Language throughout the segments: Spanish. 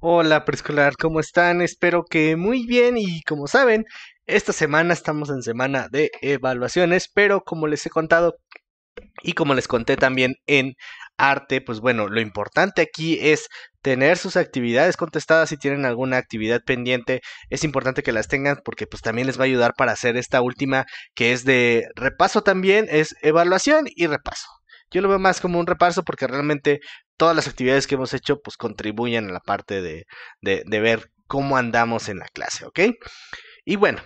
Hola preescolar, ¿cómo están? Espero que muy bien y como saben, esta semana estamos en semana de evaluaciones, pero como les he contado y como les conté también en arte, pues bueno, lo importante aquí es tener sus actividades contestadas si tienen alguna actividad pendiente es importante que las tengan porque pues también les va a ayudar para hacer esta última que es de repaso también es evaluación y repaso yo lo veo más como un repaso porque realmente todas las actividades que hemos hecho pues contribuyen a la parte de, ver cómo andamos en la clase, ¿ok? Y bueno,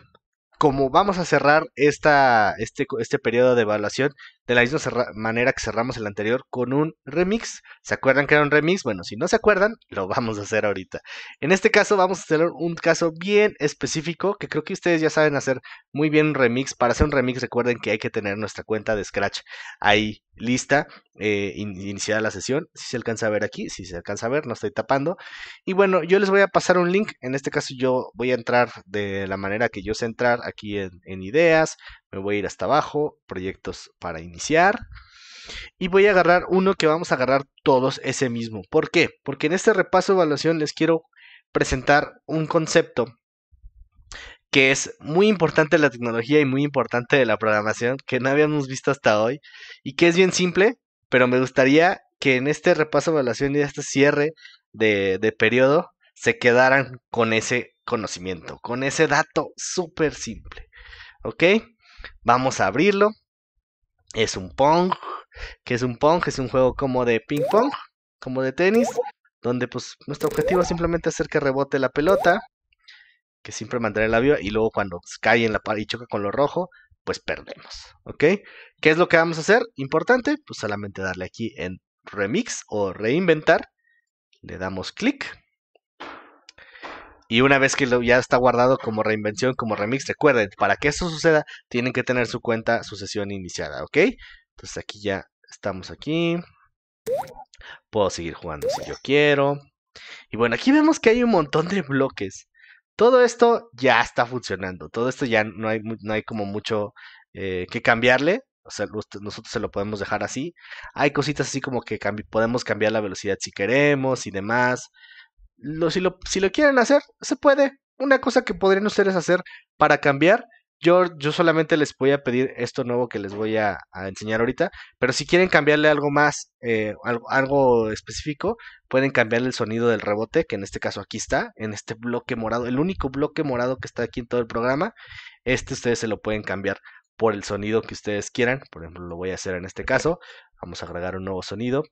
como vamos a cerrar esta, este, este periodo de evaluación, de la misma manera que cerramos el anterior con un remix. ¿Se acuerdan que era un remix? Bueno, si no se acuerdan, lo vamos a hacer ahorita. En este caso vamos a tener un caso bien específico que creo que ustedes ya saben hacer muy bien un remix. Para hacer un remix recuerden que hay que tener nuestra cuenta de Scratch ahí lista, eh, iniciada la sesión. Si se alcanza a ver aquí, si se alcanza a ver, no estoy tapando. Y bueno, yo les voy a pasar un link. En este caso, yo voy a entrar de la manera que yo sé entrar aquí en ideas me voy a ir hasta abajo, proyectos para iniciar. Y voy a agarrar uno que vamos a agarrar todos ese mismo. ¿Por qué? Porque en este repaso de evaluación les quiero presentar un concepto que es muy importante de la tecnología y muy importante de la programación que no habíamos visto hasta hoy y que es bien simple, pero me gustaría que en este repaso de evaluación y este cierre de, de periodo se quedaran con ese conocimiento, con ese dato súper simple. ¿Ok? Vamos a abrirlo. Es un Pong. que es un Pong? Es un juego como de ping pong, como de tenis, donde pues nuestro objetivo es simplemente hacer que rebote la pelota, que siempre el viva y luego cuando cae en la pared y choca con lo rojo, pues perdemos, ¿ok? ¿Qué es lo que vamos a hacer? Importante, pues solamente darle aquí en remix o reinventar, le damos clic y una vez que ya está guardado como reinvención, como remix, recuerden, para que eso suceda, tienen que tener su cuenta, su sesión iniciada, ¿ok? Entonces aquí ya estamos aquí. Puedo seguir jugando si yo quiero. Y bueno, aquí vemos que hay un montón de bloques. Todo esto ya está funcionando. Todo esto ya no hay, como mucho eh, que cambiarle. O sea, nosotros se lo podemos dejar así. Hay cositas así como que podemos cambiar la velocidad si queremos y demás si, lo, quieren hacer, se puede. Una cosa que podrían ustedes hacer para cambiar yo, yo, solamente les voy a pedir esto nuevo que les voy a, a enseñar ahorita, pero si quieren cambiarle algo más, eh, algo, específico, pueden cambiarle el sonido del rebote, que en este caso aquí está, en este bloque morado, el único bloque morado que está aquí en todo el programa, este ustedes se lo pueden cambiar por el sonido que ustedes quieran, por ejemplo lo voy a hacer en este caso, vamos a agregar un nuevo sonido,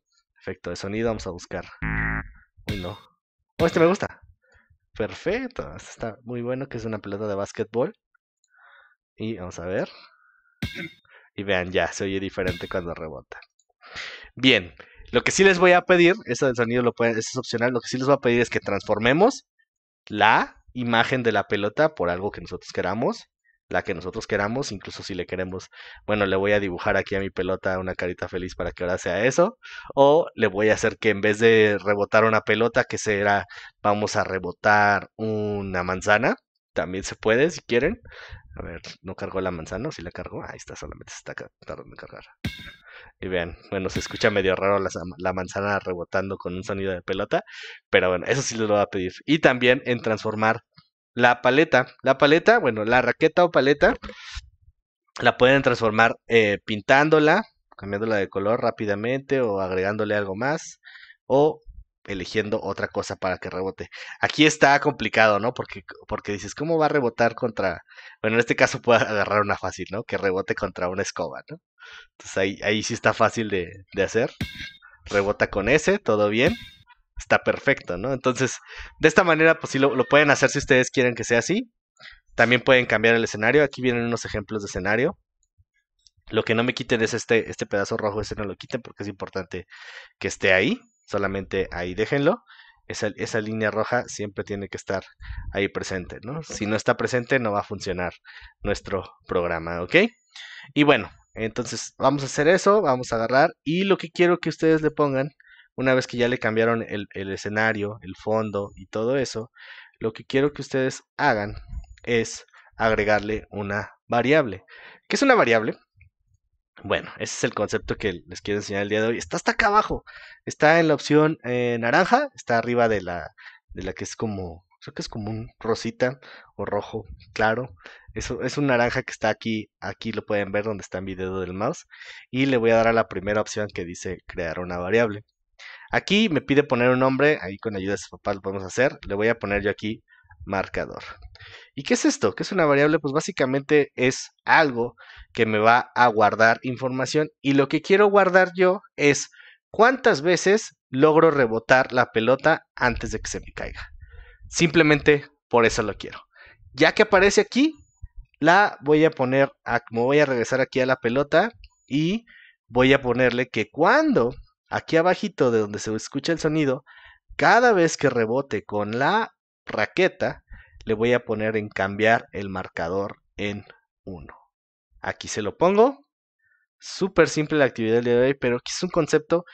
efecto de sonido, vamos a buscar, no, Oh, este me gusta. Perfecto. Este está muy bueno, que es una pelota de básquetbol. Y vamos a ver. Y vean, ya se oye diferente cuando rebota. Bien, lo que sí les voy a pedir, eso del sonido lo pueden, es opcional, lo que sí les voy a pedir es que transformemos la imagen de la pelota por algo que nosotros queramos la que nosotros queramos, incluso si le queremos, bueno, le voy a dibujar aquí a mi pelota una carita feliz para que ahora sea eso, o le voy a hacer que en vez de rebotar una pelota, que será, vamos a rebotar una manzana, también se puede si quieren. A ver, ¿no cargó la manzana si la cargó? Ahí está, solamente se está tardando en cargar. Y vean, bueno, se escucha medio raro la, manzana rebotando con un sonido de pelota, pero bueno, eso sí les lo voy a pedir. Y también en transformar la paleta, la paleta, bueno, la raqueta o paleta, la pueden transformar eh, pintándola, cambiándola de color rápidamente o agregándole algo más o eligiendo otra cosa para que rebote. Aquí está complicado, ¿no? Porque, porque dices, ¿cómo va a rebotar contra... Bueno, en este caso puede agarrar una fácil, ¿no? Que rebote contra una escoba, ¿no? Entonces ahí, ahí sí está fácil de, de hacer. Rebota con ese, todo bien está perfecto, ¿no? Entonces, de esta manera, pues sí lo, pueden hacer si ustedes quieren que sea así. También pueden cambiar el escenario. Aquí vienen unos ejemplos de escenario. Lo que no me quiten es este, este pedazo rojo, ese no lo quiten porque es importante que esté ahí. Solamente ahí déjenlo. Esa, esa, línea roja siempre tiene que estar ahí presente, ¿no? Si no está presente, no va a funcionar nuestro programa, ¿ok? Y bueno, entonces vamos a hacer eso, vamos a agarrar y lo que quiero que ustedes le pongan una vez que ya le cambiaron el, escenario, el fondo y todo eso, lo que quiero que ustedes hagan es agregarle una variable. ¿Qué es una variable? Bueno, ese es el concepto que les quiero enseñar el día de hoy. Está hasta acá abajo. Está en la opción eh, naranja, está arriba de la, de la que es como, creo que es como un rosita o rojo claro. Eso es un naranja que está aquí, aquí lo pueden ver donde está en dedo del mouse. Y le voy a dar a la primera opción que dice crear una variable. Aquí me pide poner un nombre, ahí con ayuda de su papá lo podemos hacer. Le voy a poner yo aquí marcador. ¿Y qué es esto? ¿Qué es una variable? Pues básicamente es algo que me va a guardar información y lo que quiero guardar yo es cuántas veces logro rebotar la pelota antes de que se me caiga. Simplemente por eso lo quiero. Ya que aparece aquí, la voy a poner, a, me voy a regresar aquí a la pelota y voy a ponerle que cuando aquí abajito de donde se escucha el sonido, cada vez que rebote con la raqueta, le voy a poner en cambiar el marcador en 1. Aquí se lo pongo. Súper simple la actividad del día de hoy, pero es un concepto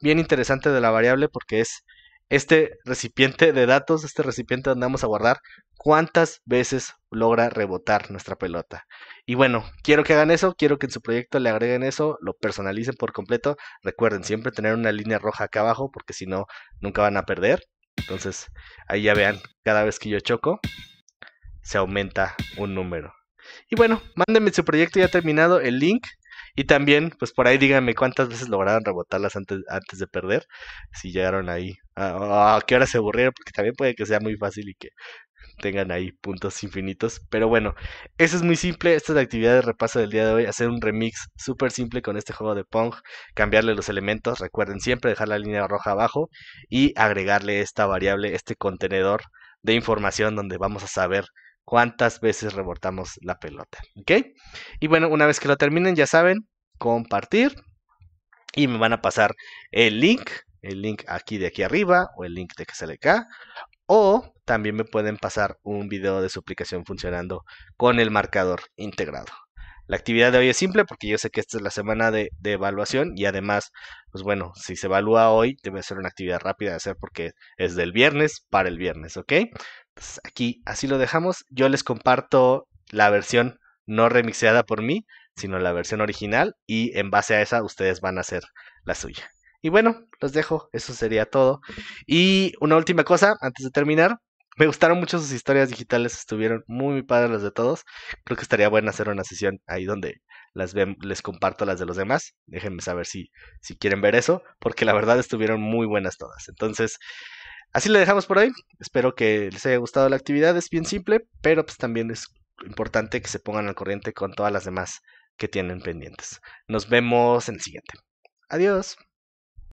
bien interesante de la variable porque es este recipiente de datos, este recipiente donde vamos a guardar cuántas veces logra rebotar nuestra pelota. Y bueno, quiero que hagan eso, quiero que en su proyecto le agreguen eso, lo personalicen por completo. Recuerden siempre tener una línea roja acá abajo porque si no, nunca van a perder. Entonces, ahí ya vean, cada vez que yo choco, se aumenta un número. Y bueno, mándenme su proyecto ya terminado, el link y también, pues por ahí díganme cuántas veces lograron rebotarlas antes, antes de perder, si llegaron ahí, a, ah, a, ah, qué hora se aburrieron, porque también puede que sea muy fácil y que tengan ahí puntos infinitos. Pero bueno, eso es muy simple, esta es la actividad de repaso del día de hoy, hacer un remix súper simple con este juego de Pong, cambiarle los elementos, recuerden siempre dejar la línea roja abajo y agregarle esta variable, este contenedor de información donde vamos a saber cuántas veces rebotamos la pelota. ¿Ok? Y bueno, una vez que lo terminen, ya saben, compartir. Y me van a pasar el link, el link aquí de aquí arriba o el link de que sale acá. O también me pueden pasar un video de su aplicación funcionando con el marcador integrado. La actividad de hoy es simple porque yo sé que esta es la semana de, evaluación y además, pues bueno, si se evalúa hoy, debe ser una actividad rápida de hacer porque es del viernes para el viernes, ¿ok? Entonces pues aquí así lo dejamos. Yo les comparto la versión no remixeada por mí, sino la versión original y en base a esa ustedes van a hacer la suya. Y bueno, los dejo, eso sería todo. Y una última cosa antes de terminar, me gustaron mucho sus historias digitales, estuvieron muy, muy padres las de todos. Creo que estaría bueno hacer una sesión ahí donde las les comparto las de los demás. Déjenme saber si, si quieren ver eso, porque la verdad estuvieron muy buenas todas. Entonces, así le dejamos por hoy. Espero que les haya gustado la actividad, es bien simple, pero pues también es importante que se pongan al corriente con todas las demás que tienen pendientes. Nos vemos en el siguiente. Adiós.